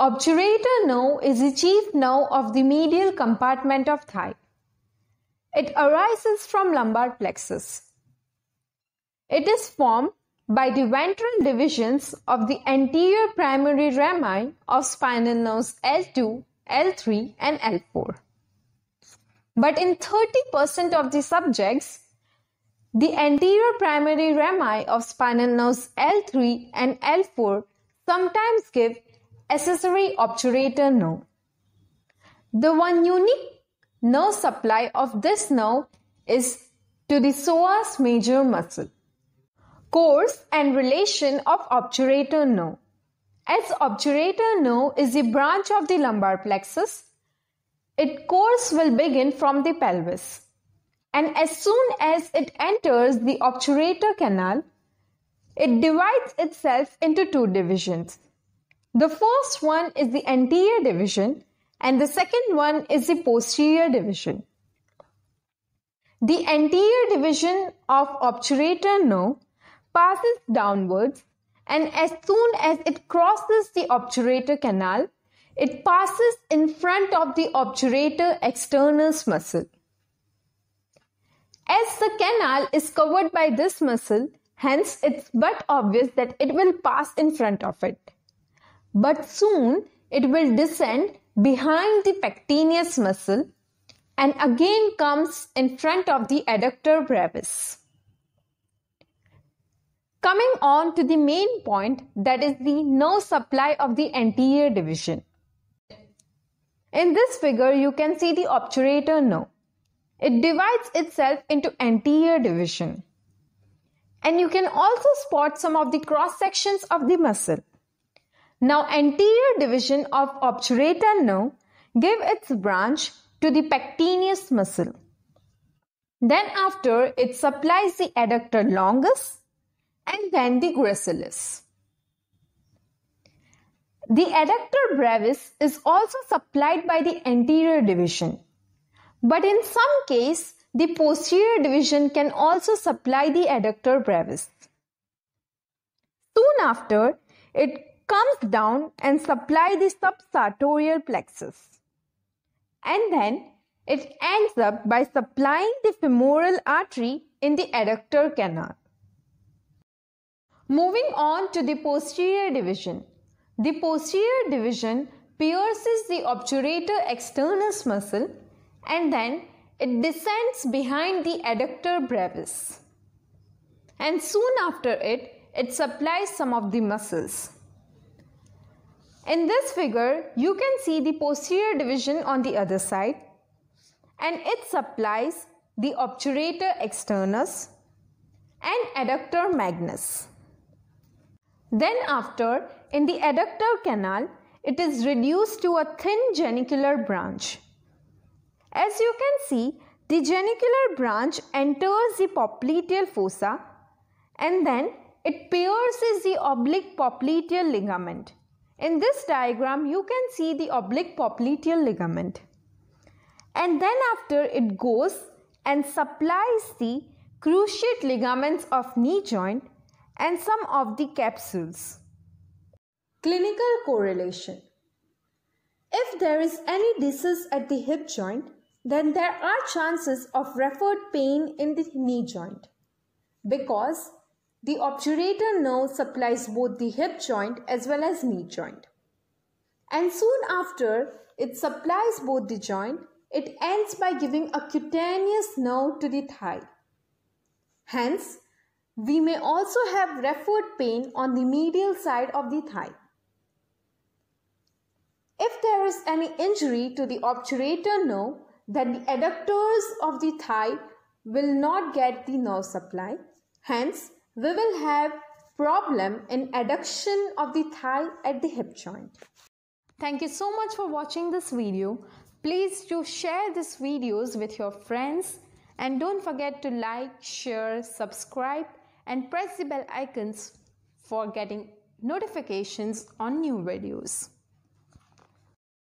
Obturator nerve is the chief nerve of the medial compartment of thigh. It arises from lumbar plexus. It is formed by the ventral divisions of the anterior primary rami of spinal nerves L2, L3 and L4. But in 30% of the subjects, the anterior primary rami of spinal nerves L3 and L4 sometimes give accessory obturator nerve. The one unique nerve supply of this nerve is to the psoas major muscle. Course and relation of obturator nerve. As obturator nerve is a branch of the lumbar plexus, its course will begin from the pelvis. And as soon as it enters the obturator canal, it divides itself into two divisions the first one is the anterior division and the second one is the posterior division. The anterior division of obturator nerve passes downwards and as soon as it crosses the obturator canal, it passes in front of the obturator externus muscle. As the canal is covered by this muscle, hence it's but obvious that it will pass in front of it but soon it will descend behind the pectineus muscle and again comes in front of the adductor brevis. Coming on to the main point, that is the nerve supply of the anterior division. In this figure, you can see the obturator nerve. It divides itself into anterior division. And you can also spot some of the cross sections of the muscle. Now anterior division of obturator nerve give its branch to the pectineus muscle. Then after it supplies the adductor longus and then the gracilis. The adductor brevis is also supplied by the anterior division. But in some case, the posterior division can also supply the adductor brevis. Soon after, it comes down and supply the subsartorial plexus. And then it ends up by supplying the femoral artery in the adductor canal. Moving on to the posterior division. The posterior division pierces the obturator externus muscle and then it descends behind the adductor brevis. And soon after it, it supplies some of the muscles. In this figure, you can see the posterior division on the other side and it supplies the obturator externus and adductor magnus. Then after, in the adductor canal, it is reduced to a thin genicular branch. As you can see, the genicular branch enters the popliteal fossa and then it pierces the oblique popliteal ligament in this diagram, you can see the oblique popliteal ligament. And then after it goes and supplies the cruciate ligaments of knee joint and some of the capsules. Clinical correlation. If there is any disease at the hip joint, then there are chances of referred pain in the knee joint because the obturator nerve supplies both the hip joint as well as knee joint. And soon after it supplies both the joint, it ends by giving a cutaneous nerve to the thigh. Hence, we may also have referred pain on the medial side of the thigh. If there is any injury to the obturator nerve, then the adductors of the thigh will not get the nerve supply. Hence, we will have problem in adduction of the thigh at the hip joint. Thank you so much for watching this video. Please do share these videos with your friends and don't forget to like, share, subscribe and press the bell icons for getting notifications on new videos.